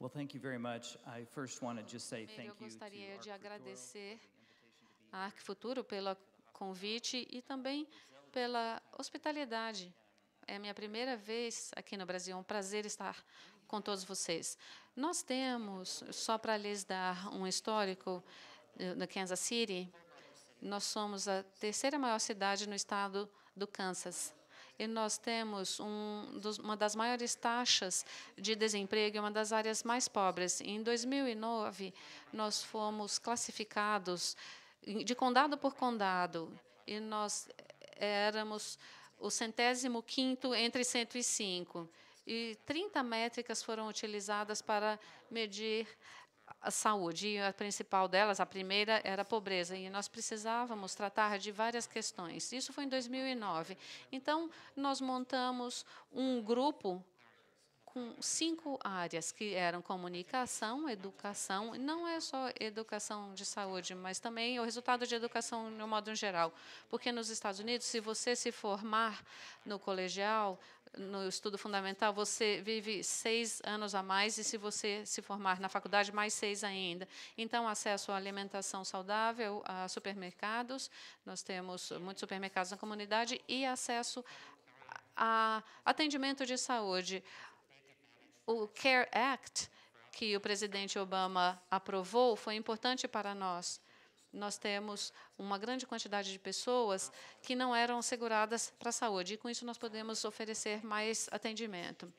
Well, thank you very much. I first want to just say thank you. gostaria de agradecer a Arc Futuro pelo convite e também pela hospitalidade. É a minha primeira vez aqui no Brasil. É um prazer estar com todos vocês. Nós temos, só para lhes dar um histórico, eh, no Kansas City, nós somos a terceira maior cidade no estado do Kansas e nós temos um dos, uma das maiores taxas de desemprego e uma das áreas mais pobres. Em 2009, nós fomos classificados de condado por condado e nós eh, éramos o centésimo quinto entre 105 e 30 métricas foram utilizadas para medir a saúde, e a principal delas, a primeira, era a pobreza, e nós precisávamos tratar de várias questões. Isso foi em 2009. Então, nós montamos um grupo com cinco áreas que eram comunicação, educação, não é só educação de saúde, mas também o resultado de educação no modo geral, porque nos Estados Unidos, se você se formar no colegial, no estudo fundamental, você vive seis anos a mais, e se você se formar na faculdade, mais seis ainda. Então, acesso à alimentação saudável, a supermercados, nós temos muitos supermercados na comunidade, e acesso a atendimento de saúde. O CARE Act, que o presidente Obama aprovou, foi importante para nós. Nós temos uma grande quantidade de pessoas que não eram seguradas para a saúde, e com isso nós podemos oferecer mais atendimento.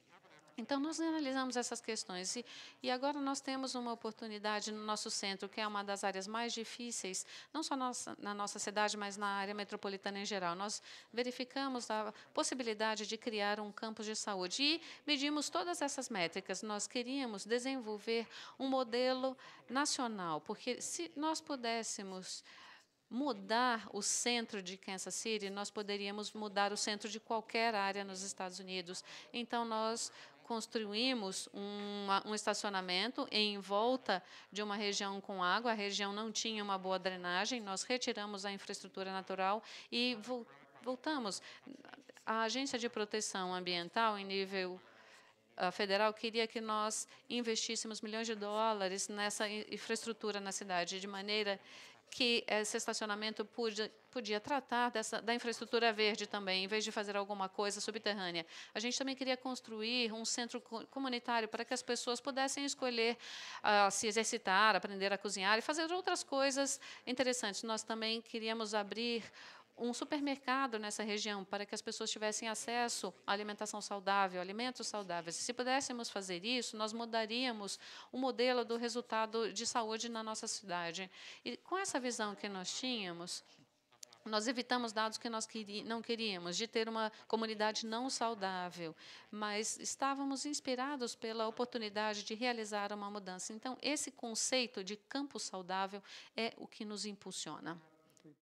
Então, nós analisamos essas questões e, e, agora nós temos uma oportunidade no nosso centro, que é uma das áreas mais difíceis, não só nossa, na nossa cidade, mas na área metropolitana em geral. Nós verificamos a possibilidade de criar um campus de saúde e medimos todas essas métricas. Nós queríamos desenvolver um modelo nacional, porque se nós pudéssemos mudar o centro de Kansas City, nós poderíamos mudar o centro de qualquer área nos Estados Unidos. Então, nós construímos um estacionamento em volta de uma região com água. A região não tinha uma boa drenagem. Nós retiramos a infraestrutura natural e vo, voltamos. A Agência de Proteção Ambiental, em nível ah, federal queria que nós investíssemos milhões de dólares nessa infraestrutura na cidade, de maneira que esse estacionamento podia, podia tratar dessa, da infraestrutura verde também, em vez de fazer alguma coisa subterrânea. A gente também queria construir um centro comunitário para que as pessoas pudessem escolher uh, se exercitar, aprender a cozinhar e fazer outras coisas interessantes. Nós também queríamos abrir um supermercado nessa região para que as pessoas tivessem acesso à alimentação saudável, alimentos saudáveis. Se pudéssemos fazer isso, nós mudaríamos o modelo do resultado de saúde na nossa cidade. E com essa visão que nós tínhamos, nós evitamos dados que nós não queríamos, de ter uma comunidade não saudável, mas estávamos inspirados pela oportunidade de realizar uma mudança. Então, esse conceito de campo saudável é o que nos impulsiona.